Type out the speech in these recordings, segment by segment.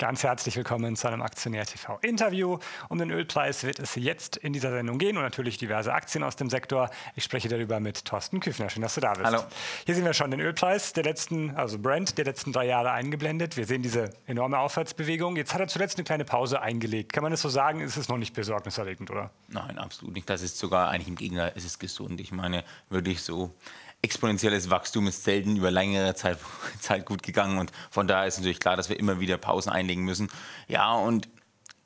Ganz herzlich willkommen zu einem Aktionär TV Interview. Um den Ölpreis wird es jetzt in dieser Sendung gehen und natürlich diverse Aktien aus dem Sektor. Ich spreche darüber mit Thorsten Küfner. Schön, dass du da bist. Hallo. Hier sehen wir schon den Ölpreis der letzten, also Brent, der letzten drei Jahre eingeblendet. Wir sehen diese enorme Aufwärtsbewegung. Jetzt hat er zuletzt eine kleine Pause eingelegt. Kann man das so sagen? Ist es noch nicht besorgniserregend, oder? Nein, absolut nicht. Das ist sogar eigentlich im Gegenteil, es ist gesund. Ich meine, würde ich so exponentielles Wachstum ist selten über längere Zeit, Zeit gut gegangen und von daher ist natürlich klar, dass wir immer wieder Pausen einlegen müssen. Ja, und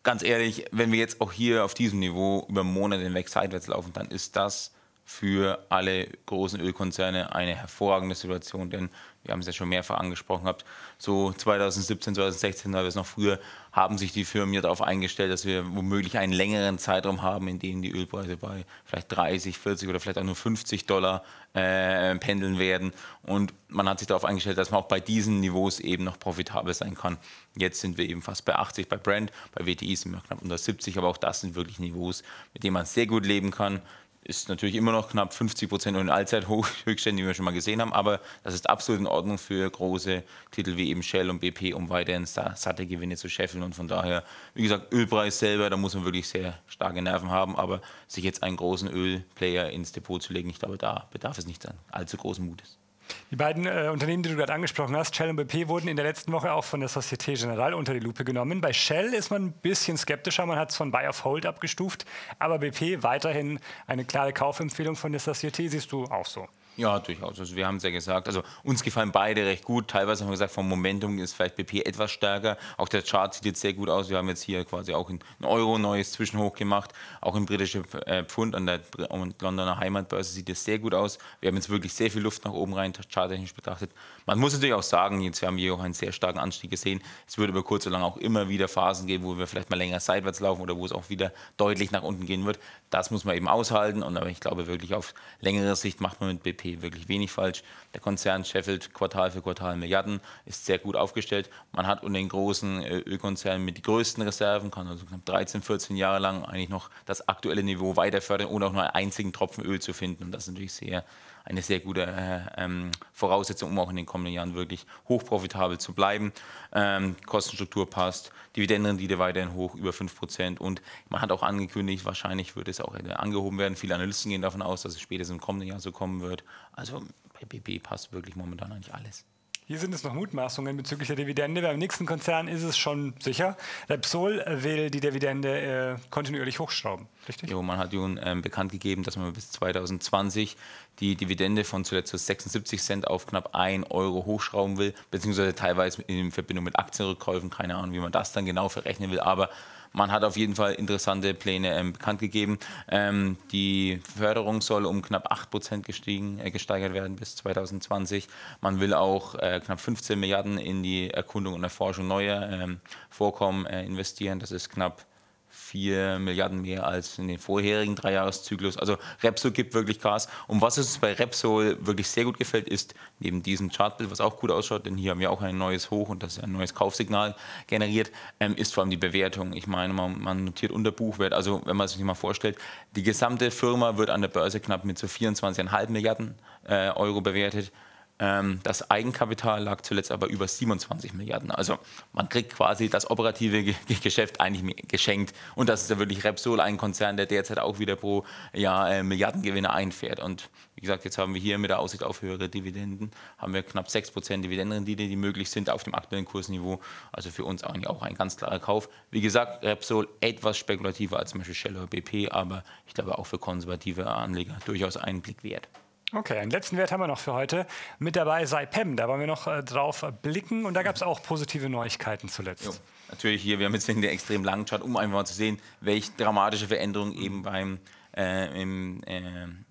ganz ehrlich, wenn wir jetzt auch hier auf diesem Niveau über Monate hinweg seitwärts laufen, dann ist das für alle großen Ölkonzerne eine hervorragende Situation, denn wir haben es ja schon mehrfach angesprochen gehabt, so 2017, 2016 wir oder noch früher, haben sich die Firmen ja darauf eingestellt, dass wir womöglich einen längeren Zeitraum haben, in dem die Ölpreise bei vielleicht 30, 40 oder vielleicht auch nur 50 Dollar äh, pendeln werden. Und man hat sich darauf eingestellt, dass man auch bei diesen Niveaus eben noch profitabel sein kann. Jetzt sind wir eben fast bei 80 bei Brand, bei WTI sind wir knapp unter 70, aber auch das sind wirklich Niveaus, mit denen man sehr gut leben kann. Ist natürlich immer noch knapp 50 Prozent und den Allzeithöchstständen, die wir schon mal gesehen haben, aber das ist absolut in Ordnung für große Titel wie eben Shell und BP, um weiterhin satte Gewinne zu scheffeln. Und von daher, wie gesagt, Ölpreis selber, da muss man wirklich sehr starke Nerven haben, aber sich jetzt einen großen Ölplayer ins Depot zu legen, ich glaube, da bedarf es nicht an allzu großen Mutes. Die beiden äh, Unternehmen, die du gerade angesprochen hast, Shell und BP, wurden in der letzten Woche auch von der Société Générale unter die Lupe genommen. Bei Shell ist man ein bisschen skeptischer, man hat es von Buy of Hold abgestuft, aber BP weiterhin eine klare Kaufempfehlung von der Société, siehst du auch so. Ja, durchaus. Also wir haben es ja gesagt. Also uns gefallen beide recht gut. Teilweise haben wir gesagt, vom Momentum ist vielleicht BP etwas stärker. Auch der Chart sieht jetzt sehr gut aus. Wir haben jetzt hier quasi auch in Euro neues Zwischenhoch gemacht. Auch im britischen äh, Pfund an der Londoner Heimatbörse sieht es sehr gut aus. Wir haben jetzt wirklich sehr viel Luft nach oben rein, charttechnisch betrachtet. Man muss natürlich auch sagen, jetzt haben wir auch einen sehr starken Anstieg gesehen. Es wird über kurz oder lang auch immer wieder Phasen geben, wo wir vielleicht mal länger seitwärts laufen oder wo es auch wieder deutlich nach unten gehen wird. Das muss man eben aushalten. Und aber ich glaube wirklich auf längere Sicht macht man mit BP KT wirklich wenig falsch. Der Konzern scheffelt Quartal für Quartal Milliarden, ist sehr gut aufgestellt. Man hat unter den großen äh, Ölkonzernen mit den größten Reserven, kann also knapp 13, 14 Jahre lang eigentlich noch das aktuelle Niveau weiter fördern, ohne auch nur einen einzigen Tropfen Öl zu finden. Und das ist natürlich sehr, eine sehr gute äh, ähm, Voraussetzung, um auch in den kommenden Jahren wirklich hochprofitabel zu bleiben. Ähm, Kostenstruktur passt, Dividendenrendite weiterhin hoch, über 5%. Prozent. Und man hat auch angekündigt, wahrscheinlich wird es auch äh, angehoben werden. Viele Analysten gehen davon aus, dass es spätestens im kommenden Jahr so kommen wird. Also bei BP passt wirklich momentan eigentlich alles. Hier sind es noch Mutmaßungen bezüglich der Dividende. Beim nächsten Konzern ist es schon sicher. Repsol will die Dividende äh, kontinuierlich hochschrauben, richtig? Jo, man hat nun ähm, bekannt gegeben, dass man bis 2020 die Dividende von zuletzt 76 Cent auf knapp 1 Euro hochschrauben will, beziehungsweise teilweise in Verbindung mit Aktienrückkäufen. Keine Ahnung, wie man das dann genau verrechnen will, aber man hat auf jeden Fall interessante Pläne ähm, bekannt gegeben. Ähm, die Förderung soll um knapp 8 Prozent gestiegen, äh, gesteigert werden bis 2020. Man will auch äh, knapp 15 Milliarden in die Erkundung und Erforschung neuer ähm, Vorkommen äh, investieren. Das ist knapp 4 Milliarden mehr als in den vorherigen Dreijahreszyklus. Also Repsol gibt wirklich Gas. Und was uns bei Repsol wirklich sehr gut gefällt, ist neben diesem Chartbild, was auch gut ausschaut, denn hier haben wir auch ein neues Hoch und das ist ein neues Kaufsignal generiert, ähm, ist vor allem die Bewertung. Ich meine, man, man notiert unter Buchwert. Also wenn man sich mal vorstellt, die gesamte Firma wird an der Börse knapp mit so 24,5 Milliarden äh, Euro bewertet. Ähm, das Eigenkapital lag zuletzt aber über 27 Milliarden. Also man kriegt quasi das operative Geschäft eigentlich geschenkt. Und das ist ja wirklich Repsol, ein Konzern, der derzeit auch wieder pro Jahr äh, Milliardengewinne einfährt. Und wie gesagt, jetzt haben wir hier mit der Aussicht auf höhere Dividenden, haben wir knapp 6% Dividendenrendite, die möglich sind auf dem aktuellen Kursniveau. Also für uns eigentlich auch ein ganz klarer Kauf. Wie gesagt, Repsol etwas spekulativer als zum Beispiel Shell oder BP, aber ich glaube auch für konservative Anleger durchaus einen Blick wert. Okay, einen letzten Wert haben wir noch für heute. Mit dabei sei PEM, da wollen wir noch äh, drauf blicken und da gab es auch positive Neuigkeiten zuletzt. Jo, natürlich hier, wir haben jetzt den extrem langen Chart, um einfach mal zu sehen, welche dramatische Veränderung eben beim äh, im äh,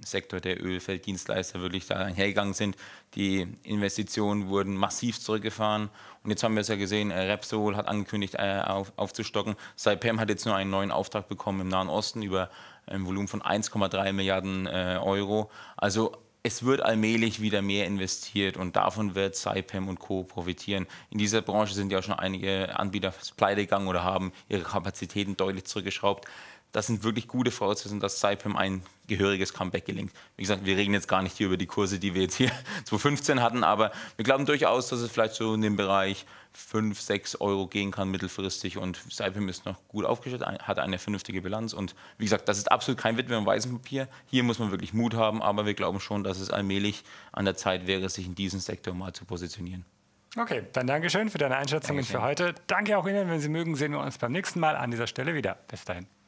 Sektor der Ölfelddienstleister wirklich da hergegangen sind. Die Investitionen wurden massiv zurückgefahren. Und jetzt haben wir es ja gesehen, äh, Repsol hat angekündigt, äh, auf, aufzustocken. Saipem hat jetzt nur einen neuen Auftrag bekommen im Nahen Osten über ein Volumen von 1,3 Milliarden äh, Euro. Also es wird allmählich wieder mehr investiert und davon wird Saipem und Co. profitieren. In dieser Branche sind ja schon einige Anbieter pleite gegangen oder haben ihre Kapazitäten deutlich zurückgeschraubt das sind wirklich gute Voraussetzungen, dass Saipem ein gehöriges Comeback gelingt. Wie gesagt, wir reden jetzt gar nicht hier über die Kurse, die wir jetzt hier 2015 hatten, aber wir glauben durchaus, dass es vielleicht so in dem Bereich 5, 6 Euro gehen kann mittelfristig und Saipem ist noch gut aufgestellt, hat eine vernünftige Bilanz und wie gesagt, das ist absolut kein Witwe im weißen Papier. Hier muss man wirklich Mut haben, aber wir glauben schon, dass es allmählich an der Zeit wäre, sich in diesem Sektor mal zu positionieren. Okay, dann Dankeschön für deine Einschätzungen Dankeschön. für heute. Danke auch Ihnen. Wenn Sie mögen, sehen wir uns beim nächsten Mal an dieser Stelle wieder. Bis dahin.